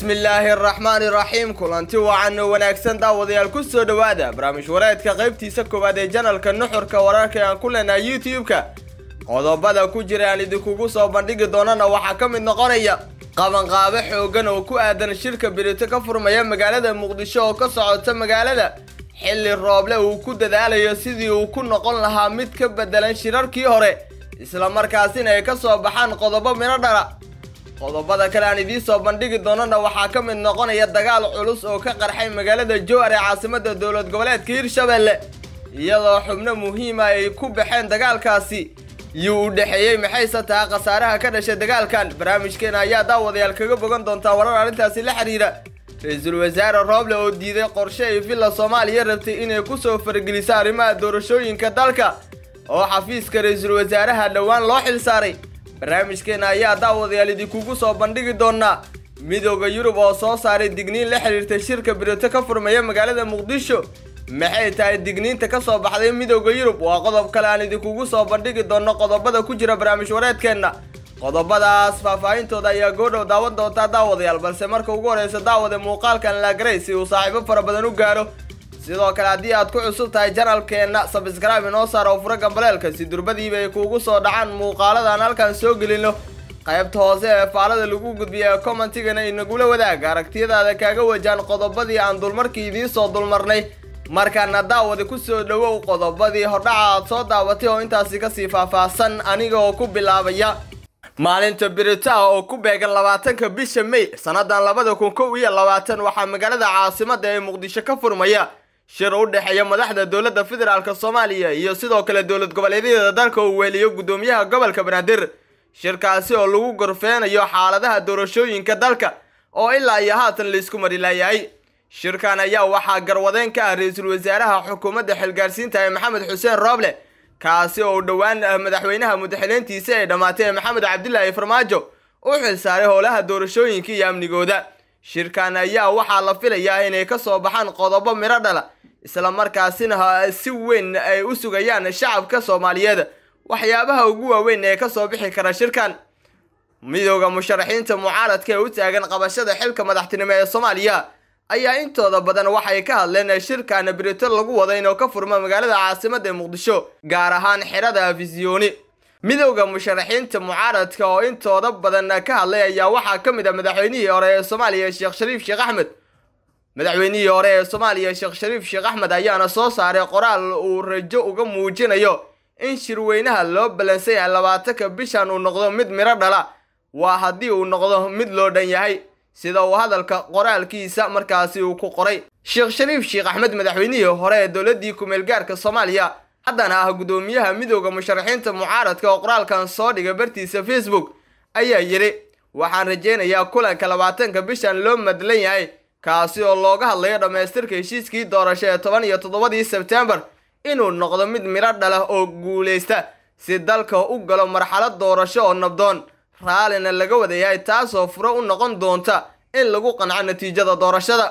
bismillaahi araxmaan iraxiim kulanti wacan oo wanaagsan daawadayaal ku soo dhowaada barnaamij wareedka qaybtiisa koowaad ee janalka nuxurka wararka aan ku leenahay youtube qodobada ku jira aan idinkugu soo bandhigi doonana waxaa ka mid noqonaya qabanqaabo xoogan oo ku aadan shirka birito ka furmaya magaalada muqdisho oo ka socota magaalada xilli rooble uu ku dadaalayo sidii uu ku noqon lahaa mid ka bedelan shirarkii hore isla markaasina ay ka soo baxaan qodobo midho dhala qodobada kale aan idiin soo bandhigi doonana waxaa ka mid noqonaya dagaal culus oo ka qarxay magaalada jowar ee caasimadda dowlad goboleedka hirshabelle iyadoo xubno muhiima ah ay ku baxeen dagaalkaasi iyo u dhexeeyey maxayse taha khasaaraha ka dhashay dagaalkan barnaamijkeena ayaa daawadayaal kaga bogan doontaa warar arrintaasi la xiriira ra-iisul wasaare rooble oo diiday qorshe ay villa soomaaliya rabtay inay ku soo fargeliso arrimaha doorashooyinka dalka oo xafiiska ra-iisul wasaaraha dhowaan loo xilsaaray barnaamijkeena ayaa daawadayaal idinkugu soo bandhigi doonaa midooda yurub oo soo saaray digniin la xidhiirtay shirka birito ka furmaya magaalada muqdisho maxay tahay digniinta ka soo baxday midooda yurub waa qodob kale aan idinkugu soo bandhigi doonno qodobada ku jira barnaamij wareedkeenna qodobadaas faahfaahintooda ayaa goodhow daawan doontaa daawadayaal balse marka ugu horeysa daawada muuqaalkan lagray si uu saaxiibo fara badan u gaaro sidoo kale haddii aad ku cusub tahay janalkeenna sabskrib inoo saar oo fura gambaleelka si durbadiiba ay kuugu soo dhacaan muuqaaladan halkan soo gelino qaybta hoose ee faalada lagu gudbiya ee komantigana inagula wadaaga aragtiyadaada kaaga wajahan qodobadii aan dulmarkii idiin soo dulmarnay markaana daawada ku soo dhowow qodobadii hordhaca aad soo daawatay oo intaasi kasii faahfaahsan aniga oo ku bilaabaya maalinta birita oo ku beegan labaatanka bisha may sannadan labada kun kow iyo labaatan waxaa magaalada caasimada ee muqdisho ka furmaya shir u dhexeeya madaxda dowladda federaalk soomaaliya iyo sidoo kale dowlad goboleedyada dalka uu weheliyo guddoomiyaha gobolka banaadir shirkaasi oo lagu gorfeenayo xaaladaha doorashooyinka dalka oo ilaa iyo haatan laisku marilaayay shirkan ayaa waxaa garwadeen ka ah ra-iisul wasaaraha xukuumadda xilgaarsiinta ee maxamed xuseen rooble kaasi oo dhowaan ah madaxweynaha mudaxileyntiisa ee dhammaatay maxamed cabdilaahi farmaajo u xilsaaray howlaha doorashooyinka iyo amnigooda shirkan ayaa waxaa la filayaa inay ka soo baxaan qodobo midho dhala islamarkaasina si weyn ay u sugayaan shacabka soomaaliyeed waxyaabaha ugu waaweyn ee kasoo bixi kara shirkan midooda musharaxiinta mucaaradka ee u taagan qabashada xilka madaxtinimo ee soomaaliya ayaa intooda badan waxay ka hadleen shirkan birito lagu wada inuu ka furmo magaalada caasimada muqdisho gaar ahaan xerada fisiyooni midooda musharaxiinta mucaaradka oo intooda badan ka hadlay ayaa waxaa ka mid a ah madaxweynihii hore ee soomaaliya sheekh shariif sheekh axmed madaxweynihii hore ee soomaaliya sheekh shariif sheekh axmed ayaana soo saaray qoraal uu rajo uga muujinayo in shirweynaha loo ballansan yahay labaatanka bishan uu noqdo mid midho dhala waa haddii uu noqdo mid loo dhan yahay sida uu hadalka qoraalkiisa markaasi uu ku qoray sheekh shariif sheekh axmed madaxweynihii hore ee dowladdii kumeelgaarka soomaaliya haddana ah guddoomiyaha midooda musharaxiinta mucaaradka oo qoraalkan soo dhiga bartiisa facebook ayaa yidhi waxaan rajaynayaa kulanka labaatanka bishan loo madlan yahay kaasi oo looga hadlayo dhammaystirka heshiiskii doorasho ee toban iyo toddobadii sebteembar inuu noqdo mid midho dhalah oo guulaysta si dalka u galo marxalad doorasho oo nabdoon raallina laga wadayahay taasoo furo u noqon doonta in lagu qanco natiijada doorashada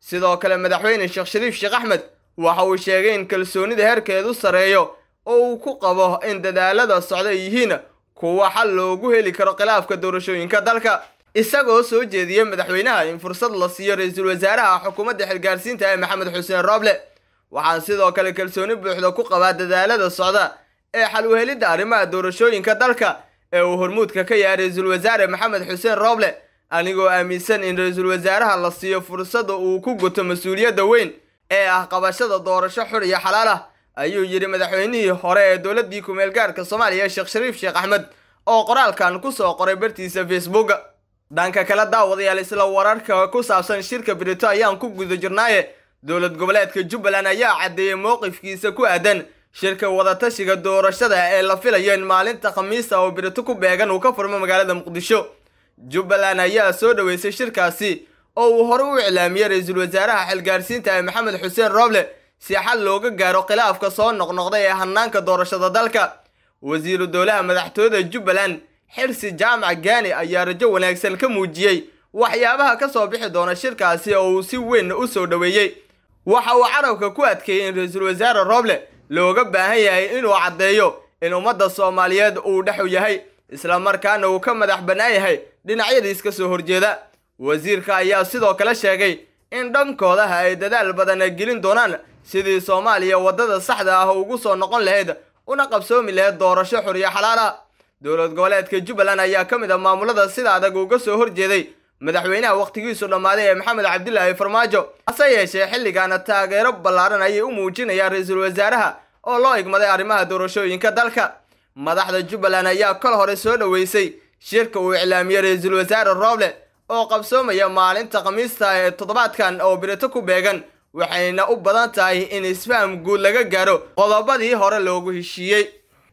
sidoo kale madaxweyne sheekh shariif sheekh axmed waxa uu sheegay in kalsoonida herkeedu sarreeyo oo uu ku qabo in dadaalada socda yihiin kuwa xal loogu heli karo khilaafka doorashooyinka dalka isagoo soo jeediya madaxweynaha in fursad la siiyo ra-iisul wasaaraha xukuumadda xilgaarsiinta ee maxamed xuseen rooble waxaan sidoo kale kalsooni buuxda ku qabaa dadaalada socda ee xal uhelidda arrimaha doorashooyinka dalka ee uu hormuudka ka yahay ra-iisul wasaare maxamed xuseen rooble anigoo aaminsan in ra-iisul wasaaraha la siiyo fursada uu ku guto mas-uuliyadda weyn ee ah qabashada doorasho xur iyo xalaal ah ayuu yidhi madaxweynihii hore ee dowladdii ku-meelgaarka soomaaliya sheekh shariif sheekh axmed oo qoraalkan ku soo qoray bartiisa facebook dhanka kale daawadayaal isla wararka ku saabsan shirka brito ayaan ku guda jirnaaye dowlad goboleedka jubbaland ayaa caddeeyey mowqifkiisa ku aadan shirka wadatashiga doorashada ee la filayo in maalinta khamiista oo birito ku beegan uu ka furmo magaalada muqdisho jubbaland ayaa soo dhoweysay shirkaasi oo uu hore u iclaamiyey ra-iisul wasaaraha xilgaarsiinta ee maxamed xuseen rooble si xal looga gaaro khilaafka soo noqnoqday ee hanaanka doorashada dalka wasiiru dowlaha madaxtooyada jubbaland xirsi jaamac gaani ayaa rajo wanaagsan ka muujiyey waxyaabaha ka soo bixi doona shirkaasi oo uu si weynna u soo dhoweeyey waxa uu carabka ku adkeeyey in ra-iisul wasaare rooble looga baahan yahay inuu caddeeyo in ummadda soomaaliyeed uu dhexu yahay isla markaana uu ka madax bannaan yahay dhinacyadiis ka soo horjeeda wasiirka ayaa sidoo kale sheegay in dhankoodaha ay dadaal badana gelin doonaan sidii soomaaliya waddada saxda ah ugu soo noqon lahayd una qabsoomi lahayd doorasho xuriyo xalaal ah dowlad goboleedka jubbaland ayaa ka mid ah maamulada sida adag uga soo horjeeday madaxweynaha wakhtigiisu dhammaaday ee maxamed cabdilaahi farmaajo hase yeeshee xilligaana taageero ballaaran ayay u muujinayaan ra-iisul wasaaraha oo loo igmaday arrimaha doorashooyinka dalka madaxda jubbaland ayaa kol hore soo dhoweysay shirka uu iclaamiyey ra-iisul wasaare rooble oo qabsoomaya maalinta khamiista ee toddobaadkan oo birito ku beegan waxayna u badan tahay in isfaham guud laga gaaro qodobadii hore loogu heshiiyey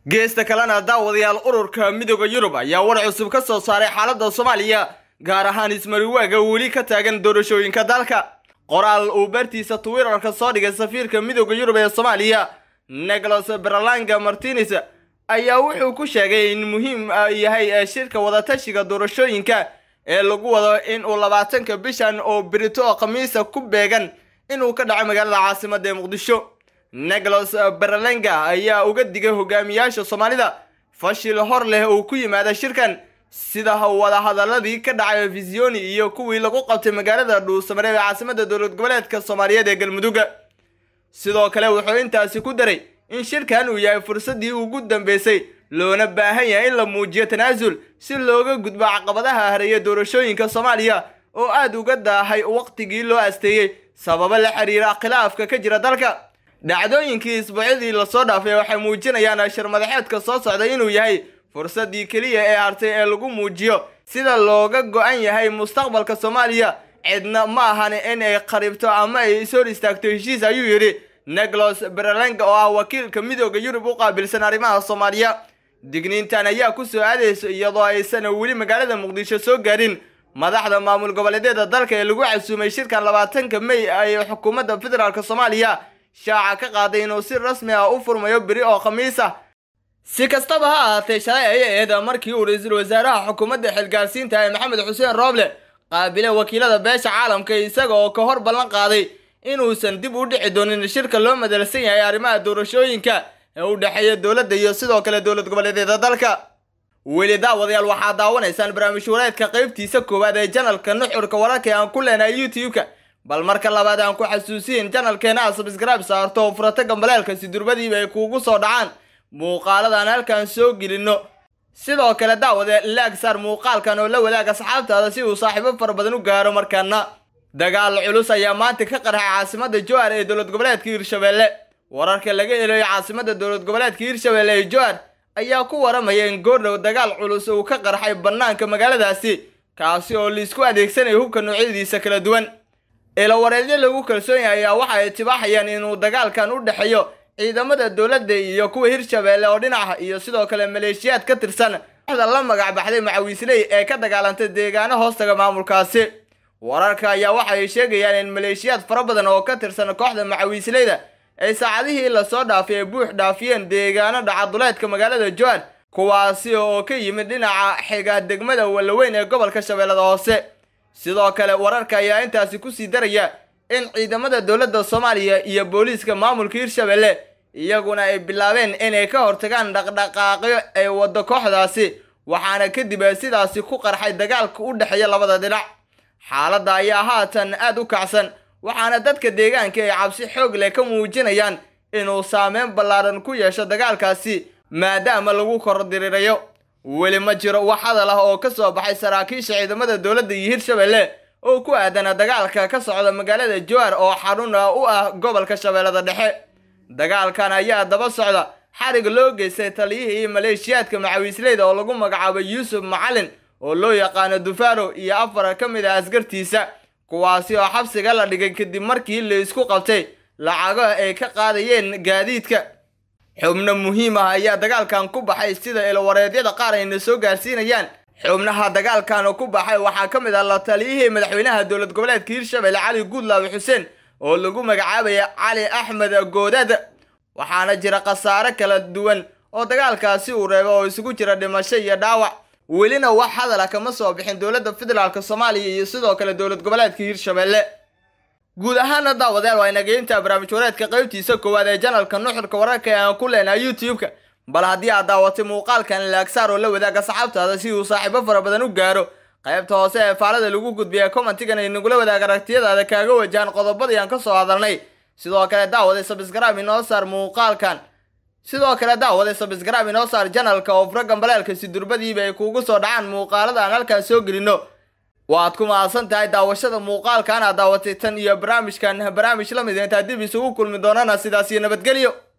geesta kalena daawadayaal ururka midooda yurub ayaa war cusub ka soo saaray xaaladda soomaaliya gaar ahaan ismariwaaga weli ka taagan doorashooyinka dalka qoraal uu bartiisa twitter soo dhigay safiirka midooda yurub ee soomaaliya nicolas berlanga martines ayaa wuxuu ku sheegay in muhiim yahay eh, shirka wadatashiga doorashooyinka ee lagu wado in uu labaatanka bishan oo berito khamiisa ku beegan inuu ka dhaco magaalada caasimadda ee muqdisho nicholas eh, berlenga ayaa uga digay hogaamiyaasha soomaalida fashil hor leh uu ku yimaada shirkan sida wadahadaladii ka dhacay visioni iyo kuwii lagu qabtay magaalada dhuusamareeb ee caasimadda dowlad goboleedka soomaaliyeed ee galmudugga sidoo kale wuxuu intaasi ku daray in shirkan uu yahay fursaddii ugu dambeysay loona baahan yahay in la muujiyo tanaasul si looga gudbo caqabadaha hareeya doorashooyinka soomaaliya oo aad uga daahay waqtigii loo asteeyey sababo la xiriira khilaafka ka jira dalka dhacdooyinkii isbuucyadii lasoo dhaafay waxay muujinayaan ashar madaxeedka soo socday inuu yahay fursaddii keliya ee hartay ee lagu muujiyo sida looga go'an yahay mustaqbalka soomaaliya cidna ma ahan in ay qaribto ama ay ishor istaagto heshiis ayuu yidhi neglos berlenga oo ah wakiilka midooda yurub u qaabilsan arrimaha soomaaliya digniintan ayaa ku soo aadayso iyadoo aysan weli magaalada muqdisho soo gaarin madaxda maamul goboleedyada dalka ee lagu casuumay shirkan labaatanka may ee xukuumadda federaalk soomaaliya shaaca ka qaaday inuu si rasmi ah u furmayo beri oo khamiis ah si kastaba ha ahaatee shalay ayay ahayd markii uu ra-iisul wasaaraha xukuumadda xilgaarsiinta ee maxamed xuseen rooble qaabile wakiilada beesha caalamka isaga oo ka hor ballan qaaday inuusan dib u dhici doonin shirka loo madalsan yahay arrimaha doorashooyinka ee u dhexeeya dowladda iyo sidoo kale dowlad goboleedeeda dalka weli daawadayaal waxaa daawanaysaan barnaamij wareedka qaybtiisa koowaad ee janalka nuxurka wararka ee aan ku leenahay youtube-ka bal marka labaad aan ku xasuusiyin janalkeena aad sabskrib saarto oo furata gambaleelka si durbadiiba ay kuugu soo dhacaan muuqaaladaan halkan soo gelinno sidoo kale daawade laag saar muuqaalkan oo la wadaag asxaabtaada si uu saaxiibo fara badan u gaaro markaana dagaal culus ayaa maanta ka qarxay caasimadda jowhar ee dowlad goboleedka hirshabeelle wararka laga helayo caasimada dowlad goboleedka hirshabeelle ee jowhar ayaa ku waramaya in goordhow dagaal culus uu ka qarxay bannaanka magaaladaasi kaasi oo liisku adeegsanayo hubka noocyadiisa kala duwan eelawareedyo lagu kalsoon yahay ayaa waxa ay tibaaxayaan inuu dagaalkan u dhexeeyo ciidamada dowladda iyo kuwa hirshabeelle oo dhinaca iyo sidoo kale maleeshiyaad ka tirsan kooxda la magacbaxday macawiisley ee ka dagaalantay deegaano hoostaga maamulkaasi wararka ayaa waxa ay sheegayaan in maleeshiyaad fara badan oo ka tirsan kooxda macawiisleyda ay saacadihii lasoo dhaafay ay buux dhaafiyeen deegaano dhacaduleedka magaalada joan kuwaasi oo ka yimid dhinaca xiga degmada walaweyn ee gobolka shabeellada hoose sidoo kale wararka ayaa intaasi ku sii daraya in ciidamada dowladda soomaaliya iyo booliiska maamulka hirshabelle iyaguna ay bilaabeen inay ka hortagaan dhaqdhaqaaqyo ay waddo kooxdaasi waxaana kadib sidaasi ku qarxay dagaalka u dhexeeya labada dhinac xaaladda ayaa haatan aad u kacsan waxaana dadka deegaanka ay cabsi xoog leh ka muujinayaan inuu saameyn ballaaran ku yeesho dagaalkaasi maadaama lagu kordirirayo weli ma jiro wax hadal ah oo ka soo baxay saraakiisha ciidamada dowladda iyo hirshabelle oo ku aadana dagaalka ka socda magaalada jowar oo xarun u ah gobolka shabeellada dhexe dagaalkan ayaa daba socda xarig loo geystay taliyihii maleeshiyaadka macawiisleyda oo lagu magacaabo yuusuf macalin oo loo yaqaano dufaaro iyo afar ka mid ah askartiisa kuwaasi oo xabsiga la dhigay kadib markii laisku qabtay lacago ay ka qaadayeen gaadiidka xubno muhiim ah ayaa dagaalkan ku baxay sida eelawareedyada qaar ayna soo gaarsiinayaan xubnaha dagaalkan oo ku baxay waxaa ka mid ah la taliyihii madaxweynaha dowlad goboleedka hirshabelle cali guudlaawe xuseen oo lagu magacaabaya cali axmed goodad waxaana jira khasaare kala duwan oo dagaalkaasi uu reebo oo isugu jira dhimasho iyo dhaawac welina wax hadala ah kama soo bixin dowladda federaalk soomaaliya iyo sidoo kale dowlad goboleedka hiirshabeelle guud ahaana daawadayaal waa inageynta barnaamij wareedka qaybtiisa koowaad ee janalka nuxurka wararka ee aan ku leenaha youtube-ka bal haddii aad daawatay muuqaalkan laagsaar oo la wadaaga saxaabtaada si uu saaxiibo fara badan u gaaro qaybta hoose ee faalada lagu gudbiya commentigan ay nagula wadaag aragtiyadaada kaaga wajahan qodobadii aan ka soo hadalnay sidoo kale daawaday sabisgaraam inoo saar muuqaalkan sidoo kale daawaday sabisgaraam inoo saar janalka oo furagambaleelka si durbadiiba ay kuugu soo dhacaan muuqaalada aan halkaas soo gelino waad ku mahadsan tahay daawashada muuqaalkan aad daawatay tan iyo barnaamijkan barnaamij la mid ah intaa dib isugu kulmi doonana sidaas iyo nabadgelyo